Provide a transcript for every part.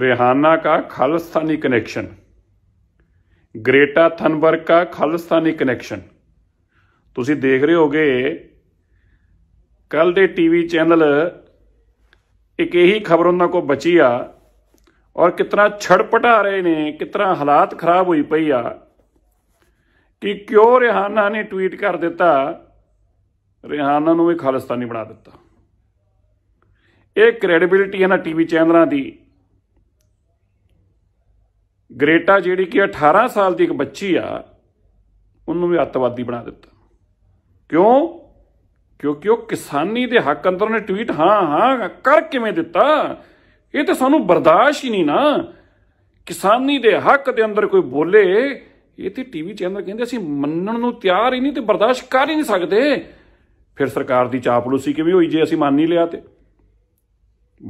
Rihanna ਦਾ Khalistani connection Greta Thunberg ਦਾ Khalistani connection ਤੁਸੀਂ ਦੇਖ ਰਹੇ ਹੋਗੇ ਕੱਲ ਦੇ ਟੀਵੀ ਚੈਨਲ ਇੱਕ ਇਹੀ ਖਬਰ ਉਹਨਾਂ ਕੋ ਬਚੀ ਆ ਔਰ ਕਿਤਨਾ ਛੜਪਟਾ ਰਹੇ ਨੇ ਕਿਤਨਾ ਹਾਲਾਤ ਖਰਾਬ ਹੋਈ ਪਈ ਆ ਕਿ ਕਿਉਂ ਰਿਹਾਨਾ ਨੇ ਟਵੀਟ ਕਰ ਦਿੱਤਾ ਰਿਹਾਨਾ ਨੂੰ ਵੀ ਖਾਲਸਤਾਨੀ ਬਣਾ ਦਿੱਤਾ ਇਹ ਕ੍ਰੈਡੀਬਿਲਟੀ ਹੈ ਨਾ ਟੀਵੀ ਚੈਨਲਾਂ ਦੀ ਗ੍ਰੇਟਾ ਜਿਹੜੀ ਕਿ 18 ਸਾਲ ਦੀ ਇੱਕ ਬੱਚੀ ਆ ਉਹਨੂੰ ਵੀ ਅੱਤਵਾਦੀ ਬਣਾ ਦਿੱਤਾ ਕਿਉਂ ਕਿਉਂਕਿ ਉਹ ਕਿਸਾਨੀ ਦੇ ਹੱਕ ਅੰਦਰ ਨੇ ਟਵੀਟ ਹਾਂ ਹਾਂ ਕਰ ਕਿਵੇਂ ਦਿੱਤਾ ਇਹ ਤਾਂ ਸਾਨੂੰ ਬਰਦਾਸ਼ਤ ਹੀ ਨਹੀਂ ਨਾ ਕਿਸਾਨੀ ਦੇ ਹੱਕ ਦੇ ਅੰਦਰ ਕੋਈ ਬੋਲੇ ਇਹ ਤੇ ਟੀਵੀ ਚੈਨਲ ਕਹਿੰਦੇ ਅਸੀਂ ਮੰਨਣ ਨੂੰ ਤਿਆਰ ਹੀ ਨਹੀਂ ਤੇ ਬਰਦਾਸ਼ਤ ਕਰ ਹੀ ਨਹੀਂ ਸਕਦੇ ਫਿਰ ਸਰਕਾਰ ਦੀ ਚਾਪਲੂਸੀ ਕਿਵੇਂ ਹੋਈ ਜੇ ਅਸੀਂ ਮੰਨ ਨਹੀਂ ਲਿਆ ਤੇ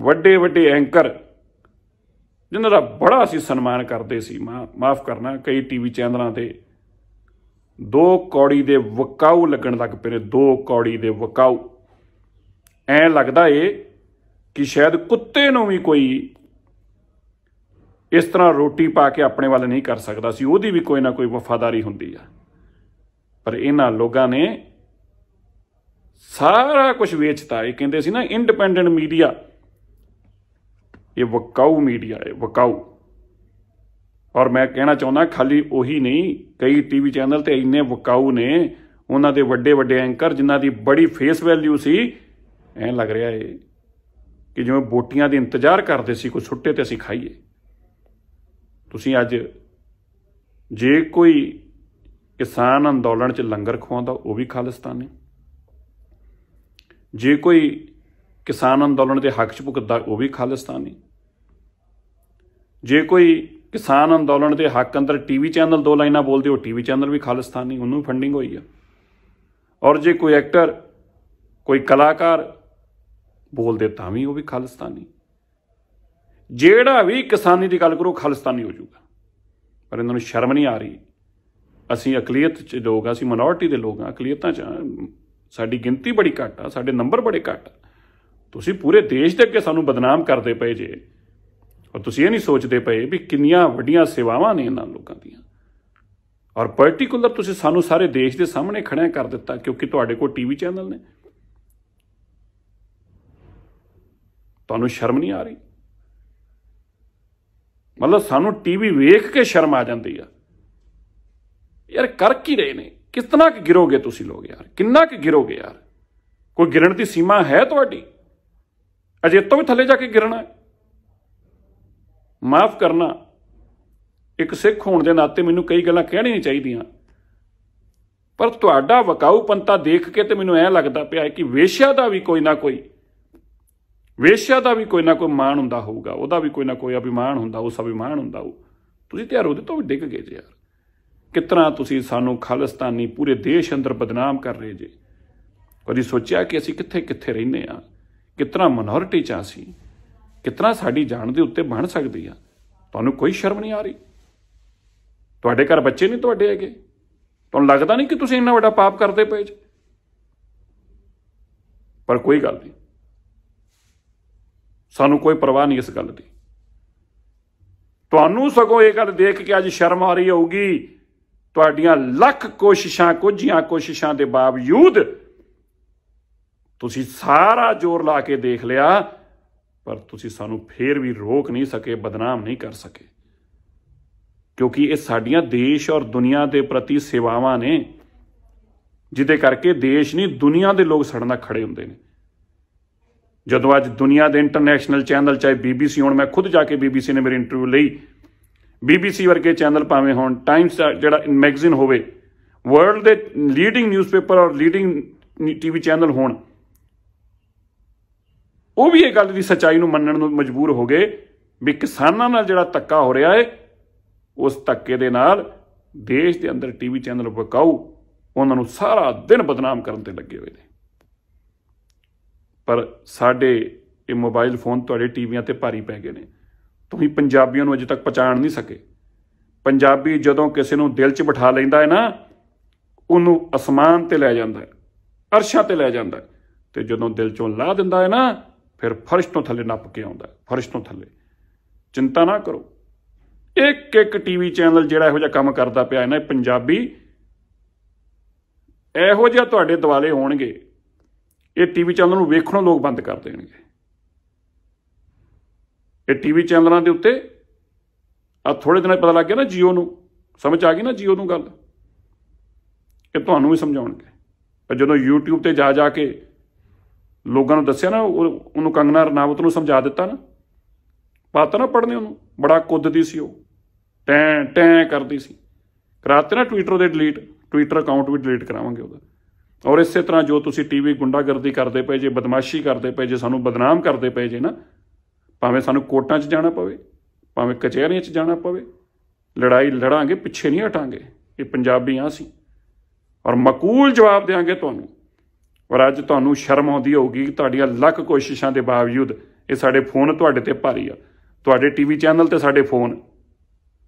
ਵੱਡੇ ਵੱਡੇ ਐਂਕਰ ਜਿਨ੍ਹਾਂ ਦਾ ਬੜਾ ਅਸੀਂ ਸਨਮਾਨ ਕਰਦੇ ਸੀ ਮਾਫ ਕਰਨਾ ਕਈ ਟੀਵੀ ਚੈਨਲਾਂ ਤੇ ਦੋ ਕੌੜੀ ਦੇ ਵਕਾਉ ਲੱਗਣ ਲੱਗ ਪਏ ਨੇ ਦੋ ਕੌੜੀ ਦੇ ਵਕਾਉ ਐ ਲੱਗਦਾ ਏ ਕਿ ਸ਼ਾਇਦ ਕੁੱਤੇ ਨੂੰ ਵੀ ਕੋਈ ਇਸ ਤਰ੍ਹਾਂ ਰੋਟੀ ਪਾ ਕੇ ਆਪਣੇ ਵੱਲ ਨਹੀਂ ਕਰ ਸਕਦਾ ਸੀ ਉਹਦੀ ਵੀ ਕੋਈ ਨਾ ਕੋਈ ਵਫਾਦਾਰੀ ਹੁੰਦੀ ਆ ਪਰ ਇਹਨਾਂ ਲੋਕਾਂ ਨੇ ਸਾਰਾ ਕੁਝ ਵੇਚਤਾ ਇਹ ਕਹਿੰਦੇ ਸੀ ਨਾ ਇੰਡੀਪੈਂਡੈਂਟ ਮੀਡੀਆ ਇਹ ਵਕਾਊ ਮੀਡੀਆ ਹੈ ਵਕਾਊ ਔਰ ਮੈਂ ਕਹਿਣਾ ਚਾਹੁੰਦਾ ਖਾਲੀ ਉਹੀ ਨਹੀਂ ਕਈ ਟੀਵੀ ਚੈਨਲ ਤੇ ਇੰਨੇ ਵਕਾਊ ਨੇ ਉਹਨਾਂ ਦੇ ਵੱਡੇ ਵੱਡੇ ਐਂਕਰ ਜਿਨ੍ਹਾਂ ਦੀ ਬੜੀ ਫੇਸ ਵੈਲਿਊ ਸੀ ਐ ਲੱਗ ਰਿਹਾ ਏ ਕਿ ਜਿਵੇਂ ਬੋਟੀਆਂ ਦੇ ਇੰਤਜ਼ਾਰ ਕਰਦੇ ਸੀ ਕੋਈ ਛੁੱਟੇ ਤੇ ਅਸੀਂ ਖਾਈਏ ਤੁਸੀਂ ਅੱਜ ਜੇ ਕੋਈ ਕਿਸਾਨ ਅੰਦੋਲਨ 'ਚ ਲੰਗਰ ਖਵਾਉਂਦਾ ਉਹ ਵੀ ਖਾਲਿਸਤਾਨੀ ਜੇ ਕੋਈ ਕਿਸਾਨ ਅੰਦੋਲਨ ਦੇ ਹੱਕ 'ਚ ਭੁਗਤਦਾ ਉਹ ਵੀ ਖਾਲਿਸਤਾਨੀ ਜੇ ਕੋਈ ਕਿਸਾਨ ਅੰਦੋਲਨ ਦੇ ਹੱਕ ਅੰਦਰ ਟੀਵੀ ਚੈਨਲ ਦੋ ਲਾਈਨਾਂ ਬੋਲਦੇ ਹੋ ਟੀਵੀ ਚੈਨਲ ਵੀ ਖਾਲਿਸਤਾਨੀ ਉਹਨੂੰ ਵੀ ਫੰਡਿੰਗ ਹੋਈ ਆ ਔਰ ਜੇ ਕੋਈ ਐਕਟਰ ਕੋਈ ਕਲਾਕਾਰ ਬੋਲਦੇ ਤਾਂ ਵੀ ਉਹ ਵੀ ਖਾਲਿਸਤਾਨੀ ਜਿਹੜਾ ਵੀ ਕਿਸਾਨੀ ਦੀ ਗੱਲ ਕਰੋ ਖਾਲਿਸਤਾਨੀ ਹੋ ਜਾਊਗਾ ਪਰ ਇਹਨਾਂ ਨੂੰ ਸ਼ਰਮ ਨਹੀਂ ਆ ਰਹੀ ਅਸੀਂ ਅਕਲੀਅਤ ਚ ਲੋਕ ਆ ਅਸੀਂ ਮਿਨੋਰਟੀ ਦੇ ਲੋਕ ਆ ਅਕਲੀਅਤਾਂ ਚ ਸਾਡੀ ਗਿਣਤੀ ਬੜੀ ਘੱਟ ਆ ਸਾਡੇ ਨੰਬਰ ਬੜੇ ਘੱਟ ਆ ਤੁਸੀਂ ਪੂਰੇ ਦੇਸ਼ ਦੇ ਅੱਗੇ ਸਾਨੂੰ ਬਦਨਾਮ ਕਰਦੇ ਪਏ ਜੇ ਔਰ ਤੁਸੀਂ ਇਹ ਨਹੀਂ ਸੋਚਦੇ ਪਏ ਵੀ ਕਿੰਨੀਆਂ ਵੱਡੀਆਂ ਸੇਵਾਵਾਂ ਨੇ ਇਹਨਾਂ ਲੋਕਾਂ ਦੀਆਂ ਔਰ ਪਾਰਟਿਕੂਲਰ ਤੁਸੀਂ ਸਾਨੂੰ ਸਾਰੇ ਦੇਸ਼ ਦੇ ਸਾਹਮਣੇ ਖੜਿਆ ਕਰ ਦਿੱਤਾ ਕਿਉਂਕਿ ਤੁਹਾਡੇ ਕੋਲ ਟੀਵੀ ਚੈਨਲ ਨੇ ਤੁਹਾਨੂੰ ਸ਼ਰਮ ਨਹੀਂ ਆ ਰਹੀ ਮਤਲਬ ਸਾਨੂੰ ਟੀਵੀ ਵੇਖ ਕੇ ਸ਼ਰਮ ਆ ਜਾਂਦੀ ਆ ਯਾਰ ਕਰ ਕੀ ਰਹੇ ਨੇ ਕਿਤਨਾ ਕਿ ਗਿਰੋਗੇ ਤੁਸੀਂ ਲੋਕ ਯਾਰ ਕਿੰਨਾ ਕਿ ਗਿਰੋਗੇ ਯਾਰ ਕੋਈ ਗਿਰਨ ਦੀ ਸੀਮਾ ਹੈ ਤੁਹਾਡੀ ਅਜੇ ਤੋਂ ਵੀ ਥੱਲੇ ਜਾ ਕੇ ਗਿਰਣਾ ਮਾਫ ਕਰਨਾ ਇੱਕ ਸਿੱਖ ਹੋਣ ਦੇ ਨਾਤੇ ਮੈਨੂੰ ਕਈ ਗੱਲਾਂ ਕਹਿਣੀ ਨਹੀਂ ਚਾਹੀਦੀਆਂ ਪਰ ਤੁਹਾਡਾ ਵਕਾਊਪੰਤਾ ਦੇਖ ਕੇ ਤੇ ਮੈਨੂੰ ਐ ਲੱਗਦਾ ਪਿਆ ਕਿ ਵੇਸ਼ਿਆ ਦਾ ਵੀ ਕੋਈ ਨਾ ਕੋਈ ਵੇਸ਼ਿਆ ਦਾ ਵੀ ਕੋਈ ਨਾ ਕੋਈ ਮਾਣ ਹੁੰਦਾ ਹੋਊਗਾ ਉਹਦਾ ਵੀ ਕੋਈ ਨਾ ਕੋਈ ਅਭਿਮਾਨ ਹੁੰਦਾ ਉਸ ਅਭਿਮਾਨ ਹੁੰਦਾ ਉਹ ਤੁਸੀਂ ਤਿਆਰ ਉਹਦੇ ਤੋਂ ਵੀ ਡਿੱਗ ਗਏ ਜੇ ਯਾਰ ਕਿਤਨਾ ਤੁਸੀਂ ਸਾਨੂੰ ਖਾਲਸਤਾਨੀ ਪੂਰੇ ਦੇਸ਼ ਅੰਦਰ ਬਦਨਾਮ ਕਰ ਰਹੇ ਜੇ ਕਦੀ ਸੋਚਿਆ ਕਿ ਅਸੀਂ ਕਿੱਥੇ ਕਿੱਥੇ ਰਹਿੰਦੇ ਆ ਕਿਤਨਾ ਮਿਨੋਰਿਟੀ ਚ ਅਸੀਂ ਕਿਤਨਾ ਸਾਡੀ ਜਾਨ ਦੇ ਉੱਤੇ ਬਣ ਸਕਦੀ ਆ ਤੁਹਾਨੂੰ ਕੋਈ ਸ਼ਰਮ ਨਹੀਂ ਆ ਰਹੀ ਤੁਹਾਡੇ ਘਰ ਬੱਚੇ ਨਹੀਂ ਤੁਹਾਡੇ ਹੈਗੇ ਤੁਹਾਨੂੰ ਲੱਗਦਾ ਨਹੀਂ ਕਿ ਤੁਸੀਂ ਇੰਨਾ ਵੱਡਾ ਪਾਪ ਕਰਦੇ ਪਏ ਜੀ ਪਰ ਕੋਈ ਗੱਲ ਨਹੀਂ ਸਾਨੂੰ ਕੋਈ ਪਰਵਾਹ ਨਹੀਂ ਇਸ ਗੱਲ ਦੀ ਤੁਹਾਨੂੰ ਸਗੋਂ ਇਹ ਗੱਲ ਦੇਖ ਕੇ ਅੱਜ ਸ਼ਰਮ ਆ ਰਹੀ ਹੋਊਗੀ ਤੁਹਾਡੀਆਂ ਲੱਖ ਕੋਸ਼ਿਸ਼ਾਂ ਕੁਝੀਆਂ ਕੋਸ਼ਿਸ਼ਾਂ ਦੇ ਬਾਵਜੂਦ ਤੁਸੀਂ ਸਾਰਾ ਜ਼ੋਰ ਲਾ ਕੇ ਦੇਖ ਲਿਆ ਪਰ ਤੁਸੀਂ ਸਾਨੂੰ ਫੇਰ ਵੀ ਰੋਕ ਨਹੀਂ ਸਕੇ ਬਦਨਾਮ ਨਹੀਂ ਕਰ ਸਕੇ ਕਿਉਂਕਿ ਇਹ ਸਾਡੀਆਂ ਦੇਸ਼ ਔਰ ਦੁਨੀਆ ਦੇ ਪ੍ਰਤੀ ਸੇਵਾਵਾਂ ਨੇ ਜਿਹਦੇ ਕਰਕੇ ਦੇਸ਼ ਨਹੀਂ ਦੁਨੀਆ ਦੇ ਲੋਕ ਸੜਨਾ ਖੜੇ ਹੁੰਦੇ ਨੇ ਜਦੋਂ ਅੱਜ ਦੁਨੀਆ ਦੇ ਇੰਟਰਨੈਸ਼ਨਲ ਚੈਨਲ ਚਾਹੇ ਬੀਬੀਸੀ ਹੁਣ ਮੈਂ ਖੁਦ ਜਾ ਕੇ ਬੀਬੀਸੀ ਨੇ ਮੇਰੀ ਇੰਟਰਵਿਊ ਲਈ ਬੀਬੀਸੀ ਵਰਗੇ ਚੈਨਲ ਭਾਵੇਂ ਹੁਣ ਟਾਈਮਸ ਜਿਹੜਾ ਮੈਗਜ਼ੀਨ ਹੋਵੇ ਵਰਲਡ ਦੇ ਲੀਡਿੰਗ ਨਿਊਜ਼ਪੇਪਰ ਔਰ ਲੀਡਿੰਗ ਟੀਵੀ ਚੈਨਲ ਹੋਣ ਉਹ ਵੀ ਇਹ ਗੱਲ ਦੀ ਸਚਾਈ ਨੂੰ ਮੰਨਣ ਨੂੰ ਮਜਬੂਰ ਹੋ ਗਏ ਵੀ ਕਿਸਾਨਾਂ ਨਾਲ ਜਿਹੜਾ ਤੱਕਾ ਹੋ ਰਿਹਾ ਹੈ ਉਸ ਤੱਕੇ ਦੇ ਨਾਲ ਦੇਸ਼ ਦੇ ਅੰਦਰ ਟੀਵੀ ਚੈਨਲ ਵਕਾਉ ਉਹਨਾਂ ਨੂੰ ਸਾਰਾ ਦਿਨ ਬਦਨਾਮ ਕਰਨ ਤੇ ਲੱਗੇ ਹੋਏ ਨੇ ਪਰ ਸਾਡੇ ਇਹ ਮੋਬਾਈਲ ਫੋਨ ਤੁਹਾਡੇ ਟੀਵੀਆਂ ਤੇ ਭਾਰੀ ਪੈ ਗਏ ਨੇ ਤੁਸੀਂ ਪੰਜਾਬੀਆਂ ਨੂੰ ਅਜੇ ਤੱਕ ਪਛਾਣ ਨਹੀਂ ਸਕੇ ਪੰਜਾਬੀ ਜਦੋਂ ਕਿਸੇ ਨੂੰ ਦਿਲ 'ਚ ਬਿਠਾ ਲੈਂਦਾ ਹੈ ਨਾ ਉਹਨੂੰ ਅਸਮਾਨ ਤੇ ਲੈ ਜਾਂਦਾ ਹੈ ਅਰਸ਼ਾਂ ਤੇ ਲੈ ਜਾਂਦਾ ਤੇ ਜਦੋਂ ਦਿਲ 'ਚੋਂ ਲਾ ਦਿੰਦਾ ਹੈ ਨਾ ਫਿਰ ਫਰਸ਼ ਤੋਂ ਥੱਲੇ ਨੱਪ ਕੇ ਆਉਂਦਾ ਫਰਸ਼ ਤੋਂ ਥੱਲੇ ਚਿੰਤਾ ਨਾ ਕਰੋ ਇੱਕ ਇੱਕ ਟੀਵੀ ਚੈਨਲ ਜਿਹੜਾ ਇਹੋ ਜਿਹਾ ਕੰਮ ਕਰਦਾ ਪਿਆ ਇਹਨਾਂ ਪੰਜਾਬੀ ਇਹੋ ਜਿਹਾ ਤੁਹਾਡੇ ਦਿਵਾਲੇ ਹੋਣਗੇ ਇਹ ਟੀਵੀ ਚੈਨਲ ਨੂੰ ਵੇਖਣੋਂ ਲੋਕ ਬੰਦ ਕਰ ਦੇਣਗੇ ਇਹ ਟੀਵੀ ਚੈਨਲਾਂ ਦੇ ਉੱਤੇ ਆ ਥੋੜੇ ਦਿਨਾਂ ਪਤਾ ਲੱਗ ਗਿਆ ਨਾ ਜੀਓ ਨੂੰ ਸਮਝ ਆ ਗਈ ਨਾ ਜੀਓ ਨੂੰ ਗੱਲ ਇਹ ਤੁਹਾਨੂੰ ਵੀ ਸਮਝਾਉਣਗੇ ਜਦੋਂ YouTube ਤੇ ਜਾ ਜਾ ਕੇ ਲੋਕਾਂ ਨੂੰ ਦੱਸਿਆ ਨਾ ਉਹਨੂੰ ਕੰਗਨਾ ਰਣਾਵਤ ਨੂੰ ਸਮਝਾ ਦਿੱਤਾ ਨਾ ਪਾਤਾ ਨਾ ਪੜਨੇ ਉਹਨੂੰ ਬੜਾ ਕੁੱਦਦੀ ਸੀ ਉਹ ਟੈਂ ਟੈਂ ਕਰਦੀ ਸੀ ਕਰਾਤੇ ਨਾ ਟਵਿੱਟਰ ਦੇ ਡਿਲੀਟ ਟਵਿੱਟਰ ਅਕਾਊਂਟ ਵੀ ਡਿਲੀਟ ਕਰਾਵਾਂਗੇ ਉਹਦਾ ਔਰ ਇਸੇ ਤਰ੍ਹਾਂ ਜੋ ਤੁਸੀਂ ਟੀਵੀ ਗੁੰਡਾਗਰਦੀ ਕਰਦੇ ਪਏ ਜੇ ਬਦਮਾਸ਼ੀ ਕਰਦੇ ਪਏ ਜੇ ਸਾਨੂੰ ਬਦਨਾਮ ਕਰਦੇ ਪਏ ਜੇ ਨਾ ਭਾਵੇਂ ਸਾਨੂੰ ਕੋਰਟਾਂ 'ਚ ਜਾਣਾ ਪਵੇ ਭਾਵੇਂ ਕਚਹਿਰੀਆਂ 'ਚ ਜਾਣਾ ਪਵੇ ਲੜਾਈ ਲੜਾਂਗੇ ਪਿੱਛੇ ਨਹੀਂ ਹਟਾਂਗੇ ਇਹ ਪੰਜਾਬੀ ਆਂ ਸੀ ਔਰ ਮਕੂਲ ਜਵਾਬ ਦੇਾਂਗੇ ਤੁਹਾਨੂੰ ਔਰ ਅੱਜ ਤੁਹਾਨੂੰ ਸ਼ਰਮ ਆਉਂਦੀ ਹੋਊਗੀ ਤੁਹਾਡੀਆਂ ਲੱਖ ਕੋਸ਼ਿਸ਼ਾਂ ਦੇ ਬਾਵਜੂਦ ਇਹ ਸਾਡੇ ਫੋਨ ਤੁਹਾਡੇ ਤੇ ਭਾਰੀ ਆ ਤੁਹਾਡੇ ਟੀਵੀ ਚੈਨਲ ਤੇ ਸਾਡੇ ਫੋਨ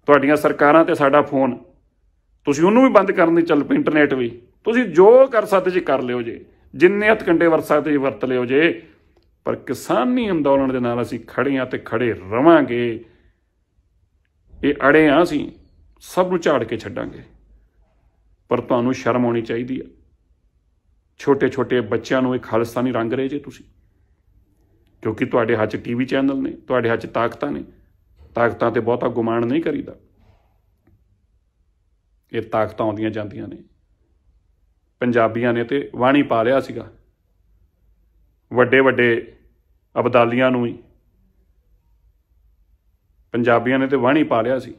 ਤੁਹਾਡੀਆਂ ਸਰਕਾਰਾਂ ਤੇ ਸਾਡਾ ਫੋਨ ਤੁਸੀਂ ਉਹਨੂੰ ਵੀ ਬੰਦ ਕਰਨ ਦੀ ਚੱਲ ਪਈ ਇੰਟਰਨੈਟ ਵੀ ਤੁਸੀਂ ਜੋ ਕਰ ਸਕਦੇ ਜੀ ਕਰ ਲਿਓ ਜੇ ਜਿੰਨੇ ਹੱਥ ਕੰਡੇ ਵਰਤ ਸਕਦੇ ਜੀ ਵਰਤ ਲਿਓ ਜੇ ਪਰ ਕਿਸਾਨੀ ਅੰਦੋਲਨ ਦੇ ਨਾਲ ਅਸੀਂ ਖੜੇ ਆ ਤੇ ਖੜੇ ਰਵਾਂਗੇ ਇਹ ਅੜੇ ਆ ਅਸੀਂ ਸਭ ਨੂੰ ਝਾੜ ਕੇ ਛੱਡਾਂਗੇ ਪਰ ਤੁਹਾਨੂੰ ਸ਼ਰਮ ਆਉਣੀ ਚਾਹੀਦੀ ਆ ਛੋਟੇ-ਛੋਟੇ ਬੱਚਿਆਂ ਨੂੰ ਇਹ ਖਾਲਸਤਾਨੀ ਰੰਗ ਰਹੇ ਜੇ ਤੁਸੀਂ ਕਿਉਂਕਿ ਤੁਹਾਡੇ ਹੱਥ ਟੀਵੀ ਚੈਨਲ ਨੇ ਤੁਹਾਡੇ ਹੱਥ 'ਚ ਤਾਕਤਾਂ ਨੇ ਤਾਕਤਾਂ ਤੇ ਬਹੁਤਾ ਗੁਮਾਨ ਨਹੀਂ ਕਰੀਦਾ ਇਹ ਤਾਕਤਾਂ ਆਉਂਦੀਆਂ ਜਾਂਦੀਆਂ ਨੇ ਪੰਜਾਬੀਆਂ ਨੇ ਤੇ ਵਾਣੀ ਪਾ ਲਿਆ ਸੀਗਾ ਵੱਡੇ ਵੱਡੇ ਅਬਦਾਲੀਆਂ ਨੂੰ ਹੀ ਪੰਜਾਬੀਆਂ ਨੇ ਤੇ ਵਾਣੀ ਪਾ ਲਿਆ ਸੀ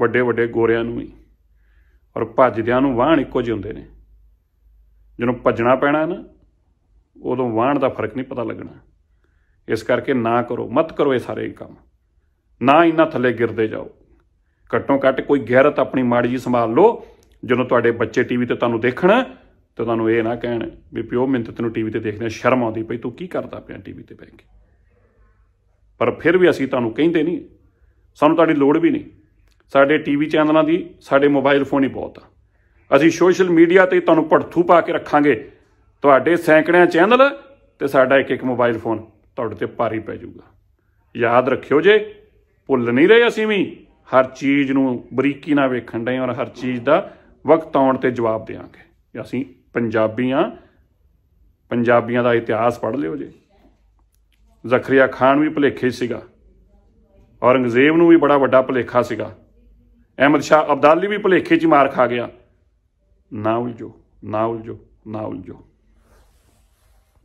ਵੱਡੇ ਵੱਡੇ ਗੋਰਿਆਂ ਨੂੰ ਹੀ ਔਰ ਭੱਜਦਿਆਂ ਨੂੰ ਵਾਹਣ ਇੱਕੋ ਜਿਹੇ ਹੁੰਦੇ ਨੇ ਜਦੋਂ ਭੱਜਣਾ ਪੈਣਾ ਨਾ ਉਦੋਂ ਵਾਹਣ ਦਾ ਫਰਕ ਨਹੀਂ ਪਤਾ ਲੱਗਣਾ ਇਸ ਕਰਕੇ ਨਾ ਕਰੋ ਮਤ ਕਰੋ ਇਹ ਸਾਰੇ ਕੰਮ ਨਾ ਇੰਨਾ ਥੱਲੇ ਗਿਰਦੇ ਜਾਓ ਘੱਟੋ ਘੱਟ ਕੋਈ ਗੈਰਤ ਆਪਣੀ ਮਾੜੀ ਜੀ ਸੰਭਾਲ ਲਓ ਜਦੋਂ ਤੁਹਾਡੇ ਬੱਚੇ ਟੀਵੀ ਤੇ ਤੁਹਾਨੂੰ ਦੇਖਣਾ ਤੇ ਤੁਹਾਨੂੰ ਇਹ ਨਾ ਕਹਿਣ ਵੀ ਪਿਓ ਮਿੰਤ ਤੈਨੂੰ ਟੀਵੀ ਤੇ ਦੇਖਦੇ ਸ਼ਰਮ ਆਉਂਦੀ ਪਈ ਤੂੰ ਕੀ ਕਰਦਾ ਪਿਆ ਟੀਵੀ ਤੇ ਬੈਠ ਕੇ ਪਰ ਫਿਰ ਵੀ ਅਸੀਂ ਤੁਹਾਨੂੰ ਕਹਿੰਦੇ ਨਹੀਂ ਸਾਨੂੰ ਤੁਹਾਡੀ ਲੋੜ ਵੀ ਨਹੀਂ ਸਾਡੇ ਟੀਵੀ ਚੈਨਲਾਂ ਦੀ ਸਾਡੇ ਮੋਬਾਈਲ ਫੋਨ ਹੀ ਬਹੁਤ ਆ ਅਸੀਂ ਸੋਸ਼ਲ ਮੀਡੀਆ ਤੇ ਤੁਹਾਨੂੰ ਪੜਥੂ ਪਾ ਕੇ ਰੱਖਾਂਗੇ ਤੁਹਾਡੇ ਸੈਂਕੜਿਆਂ ਚੈਨਲ ਤੇ ਸਾਡਾ ਇੱਕ ਇੱਕ ਮੋਬਾਈਲ ਫੋਨ ਤੁਹਾਡੇ ਤੇ ਪਾਰੀ ਪੈ ਜਾਊਗਾ ਯਾਦ ਰੱਖਿਓ ਜੇ ਭੁੱਲ ਨਹੀਂ ਰਹੇ ਅਸੀਂ ਵੀ ਹਰ ਚੀਜ਼ ਨੂੰ ਬਰੀਕੀ ਨਾਲ ਵੇਖਣ ਦੇ ਔਰ ਹਰ ਚੀਜ਼ ਦਾ ਵਕਤ ਆਉਣ ਤੇ ਜਵਾਬ ਜੇ ਅਸੀਂ ਪੰਜਾਬੀਆਂ ਪੰਜਾਬੀਆਂ ਦਾ ਇਤਿਹਾਸ ਪੜ ਲਿਓ ਜੇ ਜ਼ਖਰੀਆ ਖਾਨ ਵੀ ਭਲੇਖੇ ਸੀਗਾ ਔਰੰਗਜ਼ੇਬ ਨੂੰ ਵੀ ਬੜਾ ਵੱਡਾ ਭਲੇਖਾ ਸੀਗਾ ਅਹਿਮਦ ਸ਼ਾਹ ਅਬਦਾਲੀ ਵੀ ਭਲੇਖੇ 'ਚ ਮਾਰ ਖਾ ਗਿਆ Naulio, Naulio, Naulio.